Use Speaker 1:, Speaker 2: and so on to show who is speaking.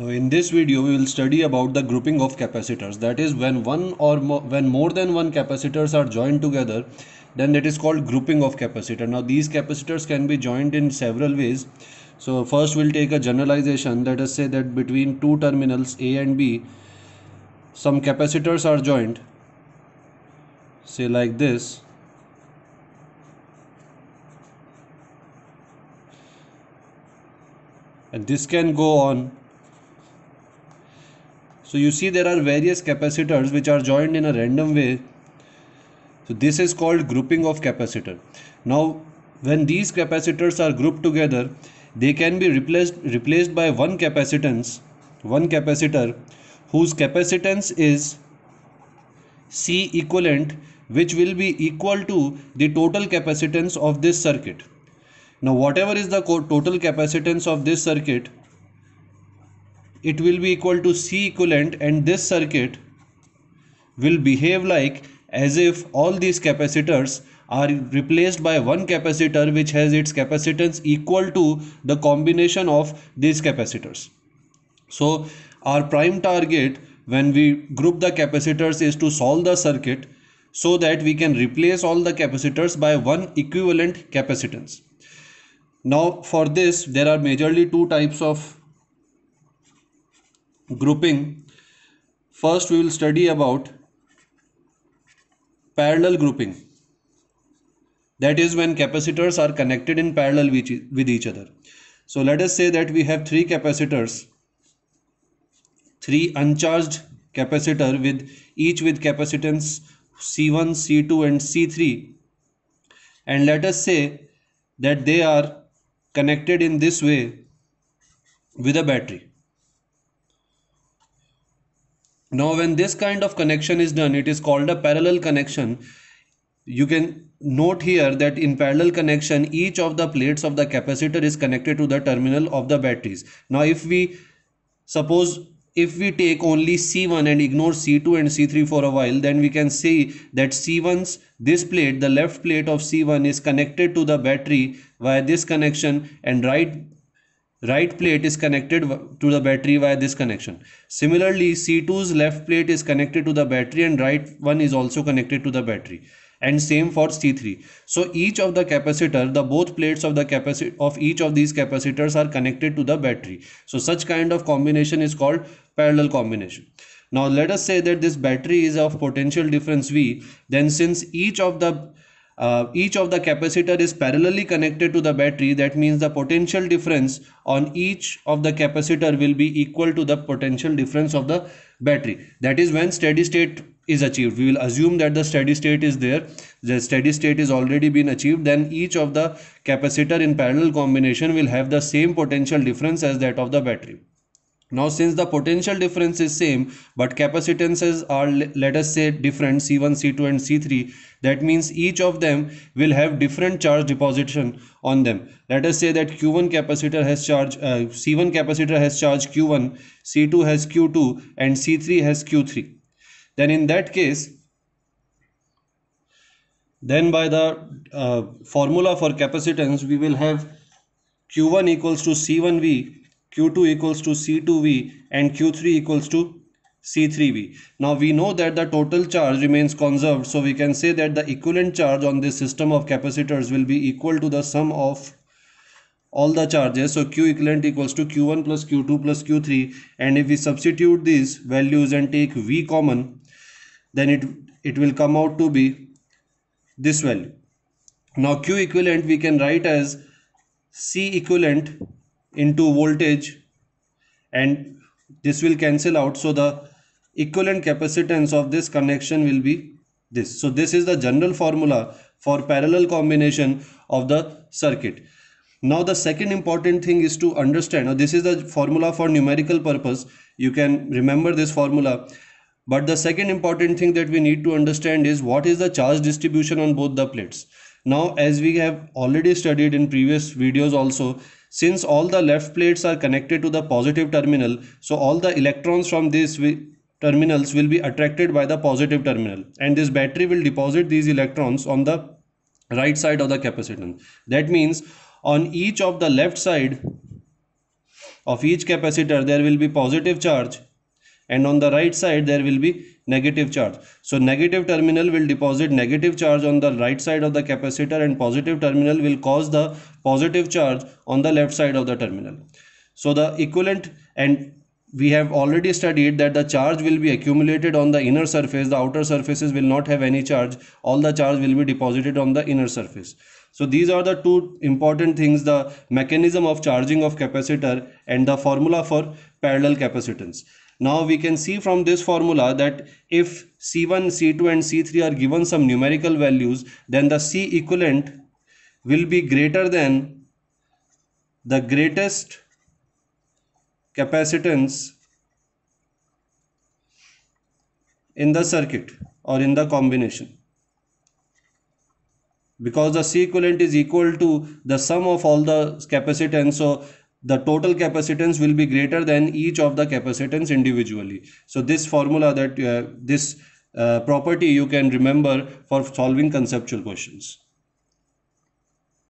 Speaker 1: Uh, in this video, we will study about the grouping of capacitors. That is when one or mo when more than one capacitors are joined together, then it is called grouping of capacitor. Now these capacitors can be joined in several ways. So first we'll take a generalization. Let us say that between two terminals A and B, some capacitors are joined. Say like this. And this can go on so you see there are various capacitors which are joined in a random way so this is called grouping of capacitor now when these capacitors are grouped together they can be replaced replaced by one capacitance one capacitor whose capacitance is C equivalent which will be equal to the total capacitance of this circuit now whatever is the total capacitance of this circuit it will be equal to C equivalent and this circuit will behave like as if all these capacitors are replaced by one capacitor which has its capacitance equal to the combination of these capacitors. So our prime target when we group the capacitors is to solve the circuit so that we can replace all the capacitors by one equivalent capacitance. Now for this there are majorly two types of grouping first we will study about parallel grouping that is when capacitors are connected in parallel with each other so let us say that we have three capacitors three uncharged capacitor with each with capacitance c1 c2 and c3 and let us say that they are connected in this way with a battery now when this kind of connection is done, it is called a parallel connection. You can note here that in parallel connection, each of the plates of the capacitor is connected to the terminal of the batteries. Now if we suppose if we take only C1 and ignore C2 and C3 for a while, then we can see that C1's this plate, the left plate of C1 is connected to the battery via this connection and right right plate is connected to the battery via this connection. Similarly, C2's left plate is connected to the battery and right one is also connected to the battery and same for C3. So each of the capacitor, the both plates of the capacitor of each of these capacitors are connected to the battery. So such kind of combination is called parallel combination. Now let us say that this battery is of potential difference V, then since each of the uh, each of the capacitor is parallelly connected to the battery that means the potential difference on each of the capacitor will be equal to the potential difference of the battery that is when steady state is achieved we will assume that the steady state is there the steady state is already been achieved then each of the capacitor in parallel combination will have the same potential difference as that of the battery now since the potential difference is same but capacitances are let us say different C1, C2 and C3 that means each of them will have different charge deposition on them. Let us say that Q1 capacitor has charge uh, C1 capacitor has charge Q1, C2 has Q2 and C3 has Q3. Then in that case then by the uh, formula for capacitance we will have Q1 equals to C1V Q2 equals to C2V and Q3 equals to C3V. Now we know that the total charge remains conserved so we can say that the equivalent charge on this system of capacitors will be equal to the sum of all the charges so q equivalent equals to q1 plus q2 plus q3 and if we substitute these values and take v common then it it will come out to be this value now q equivalent we can write as c equivalent into voltage and this will cancel out so the equivalent capacitance of this connection will be this so this is the general formula for parallel combination of the circuit now the second important thing is to understand now this is the formula for numerical purpose you can remember this formula but the second important thing that we need to understand is what is the charge distribution on both the plates now as we have already studied in previous videos also since all the left plates are connected to the positive terminal, so all the electrons from these terminals will be attracted by the positive terminal and this battery will deposit these electrons on the right side of the capacitance. That means on each of the left side of each capacitor there will be positive charge and on the right side there will be negative charge so negative terminal will deposit negative charge on the right side of the capacitor and positive terminal will cause the positive charge on the left side of the terminal so the equivalent and we have already studied that the charge will be accumulated on the inner surface the outer surfaces will not have any charge all the charge will be deposited on the inner surface so these are the two important things the mechanism of charging of capacitor and the formula for parallel capacitance now we can see from this formula that if C1, C2 and C3 are given some numerical values then the C equivalent will be greater than the greatest capacitance in the circuit or in the combination because the C equivalent is equal to the sum of all the capacitance so the total capacitance will be greater than each of the capacitance individually. So this formula that uh, this uh, property you can remember for solving conceptual questions.